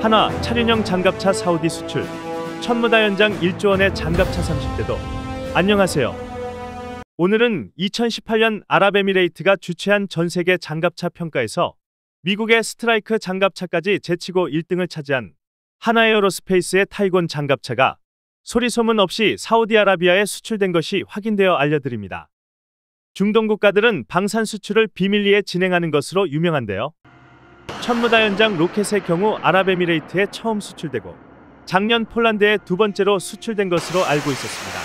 하나 차륜형 장갑차 사우디 수출 천무다 연장 1조 원의 장갑차 30대도 안녕하세요. 오늘은 2018년 아랍에미레이트가 주최한 전 세계 장갑차 평가에서 미국의 스트라이크 장갑차까지 제치고 1등을 차지한 하나에어로스페이스의 타이곤 장갑차가 소리 소문 없이 사우디아라비아에 수출된 것이 확인되어 알려드립니다. 중동 국가들은 방산 수출을 비밀리에 진행하는 것으로 유명한데요. 천무다 연장 로켓의 경우 아랍에미레이트에 처음 수출되고 작년 폴란드에 두 번째로 수출된 것으로 알고 있었습니다.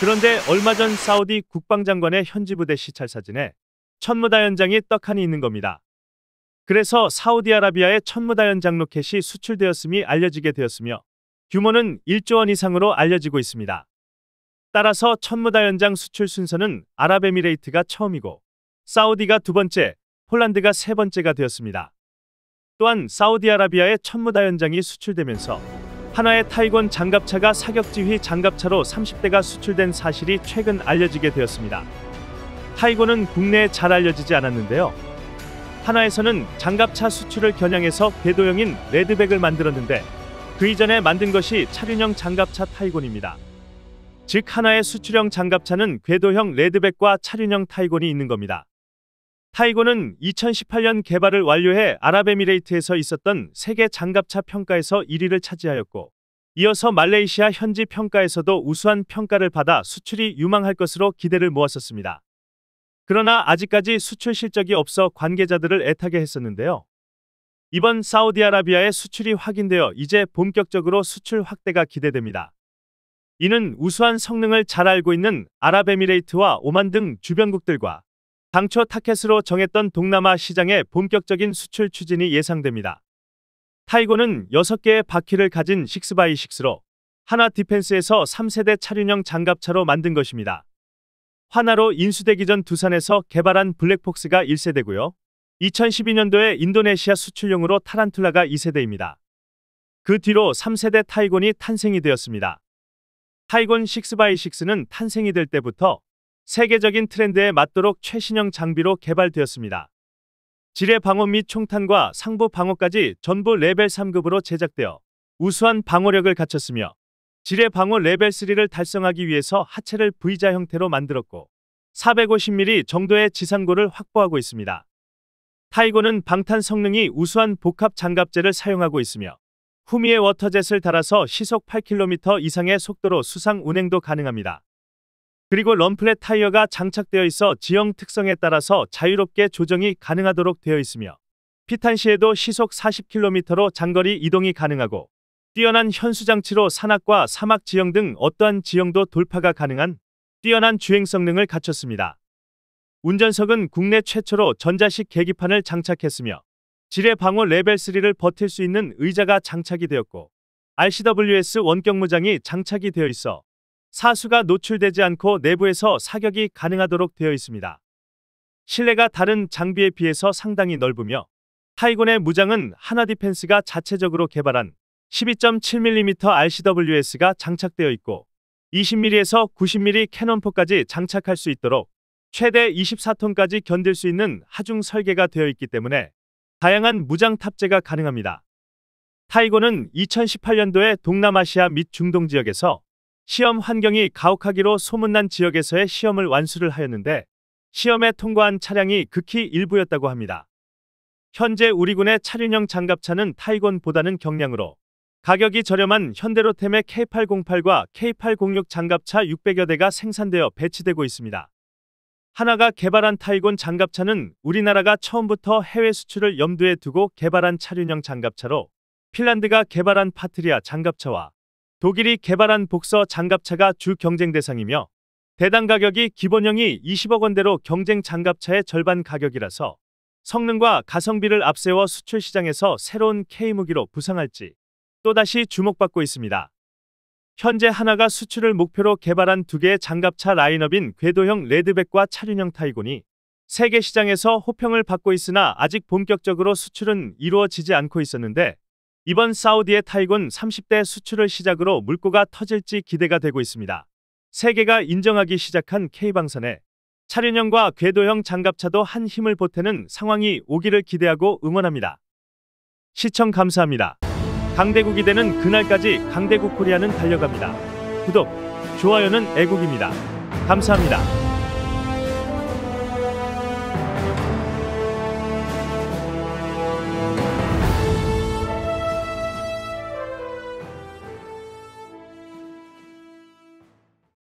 그런데 얼마 전 사우디 국방장관의 현지 부대 시찰 사진에 천무다 연장이 떡하니 있는 겁니다. 그래서 사우디아라비아의 천무다 연장 로켓이 수출되었음이 알려지게 되었으며 규모는 1조 원 이상으로 알려지고 있습니다. 따라서 천무다 연장 수출 순서는 아랍에미레이트가 처음이고 사우디가 두 번째, 폴란드가 세 번째가 되었습니다. 또한 사우디아라비아의 천무다 연장이 수출되면서 하나의 타이건 장갑차가 사격지휘 장갑차로 30대가 수출된 사실이 최근 알려지게 되었습니다. 타이건은 국내에 잘 알려지지 않았는데요. 하나에서는 장갑차 수출을 겨냥해서 궤도형인 레드백을 만들었는데 그 이전에 만든 것이 차륜형 장갑차 타이곤입니다. 즉 하나의 수출형 장갑차는 궤도형 레드백과 차륜형 타이곤이 있는 겁니다. 타이거는 2018년 개발을 완료해 아랍에미레이트에서 있었던 세계 장갑차 평가에서 1위를 차지하였고 이어서 말레이시아 현지 평가에서도 우수한 평가를 받아 수출이 유망할 것으로 기대를 모았었습니다. 그러나 아직까지 수출 실적이 없어 관계자들을 애타게 했었는데요. 이번 사우디아라비아의 수출이 확인되어 이제 본격적으로 수출 확대가 기대됩니다. 이는 우수한 성능을 잘 알고 있는 아랍에미레이트와 오만 등 주변국들과 당초 타켓으로 정했던 동남아 시장의 본격적인 수출 추진이 예상됩니다. 타이거는 6개의 바퀴를 가진 6x6로 하나 디펜스에서 3세대 차륜형 장갑차로 만든 것입니다. 하나로 인수되기 전 두산에서 개발한 블랙폭스가 1세대고요. 2012년도에 인도네시아 수출용으로 타란툴라가 2세대입니다. 그 뒤로 3세대 타이곤이 탄생이 되었습니다. 타이곤 6x6는 탄생이 될 때부터 세계적인 트렌드에 맞도록 최신형 장비로 개발되었습니다. 지뢰 방어 및 총탄과 상부 방어까지 전부 레벨 3급으로 제작되어 우수한 방어력을 갖췄으며 지뢰 방어 레벨 3를 달성하기 위해서 하체를 V자 형태로 만들었고 450mm 정도의 지상고를 확보하고 있습니다. 타이거는 방탄 성능이 우수한 복합 장갑재를 사용하고 있으며 후미의 워터젯을 달아서 시속 8km 이상의 속도로 수상 운행도 가능합니다. 그리고 런플렛 타이어가 장착되어 있어 지형 특성에 따라서 자유롭게 조정이 가능하도록 되어 있으며 피탄 시에도 시속 40km로 장거리 이동이 가능하고 뛰어난 현수장치로 산악과 사막 지형 등 어떠한 지형도 돌파가 가능한 뛰어난 주행 성능을 갖췄습니다. 운전석은 국내 최초로 전자식 계기판을 장착했으며 지뢰 방어 레벨 3를 버틸 수 있는 의자가 장착이 되었고 RCWS 원격 무장이 장착이 되어 있어 사수가 노출되지 않고 내부에서 사격이 가능하도록 되어 있습니다. 실내가 다른 장비에 비해서 상당히 넓으며 타이곤의 무장은 하나 디펜스가 자체적으로 개발한 12.7mm RCWS가 장착되어 있고 20mm에서 90mm 캐논포까지 장착할 수 있도록 최대 24톤까지 견딜 수 있는 하중 설계가 되어 있기 때문에 다양한 무장 탑재가 가능합니다. 타이곤은 2018년도에 동남아시아 및 중동 지역에서 시험 환경이 가혹하기로 소문난 지역에서의 시험을 완수를 하였는데 시험에 통과한 차량이 극히 일부였다고 합니다. 현재 우리 군의 차륜형 장갑차는 타이건보다는 경량으로 가격이 저렴한 현대로템의 K808과 K806 장갑차 600여 대가 생산되어 배치되고 있습니다. 하나가 개발한 타이건 장갑차는 우리나라가 처음부터 해외 수출을 염두에 두고 개발한 차륜형 장갑차로 핀란드가 개발한 파트리아 장갑차와 독일이 개발한 복서 장갑차가 주 경쟁 대상이며 대당 가격이 기본형이 20억 원대로 경쟁 장갑차의 절반 가격이라서 성능과 가성비를 앞세워 수출 시장에서 새로운 K무기로 부상할지 또다시 주목받고 있습니다. 현재 하나가 수출을 목표로 개발한 두 개의 장갑차 라인업인 궤도형 레드백과 차륜형 타이곤이 세계 시장에서 호평을 받고 있으나 아직 본격적으로 수출은 이루어지지 않고 있었는데 이번 사우디의 타이군 30대 수출을 시작으로 물꼬가 터질지 기대가 되고 있습니다. 세계가 인정하기 시작한 K방산에 차륜형과 궤도형 장갑차도 한 힘을 보태는 상황이 오기를 기대하고 응원합니다. 시청 감사합니다. 강대국이 되는 그날까지 강대국 코리아는 달려갑니다. 구독, 좋아요는 애국입니다. 감사합니다.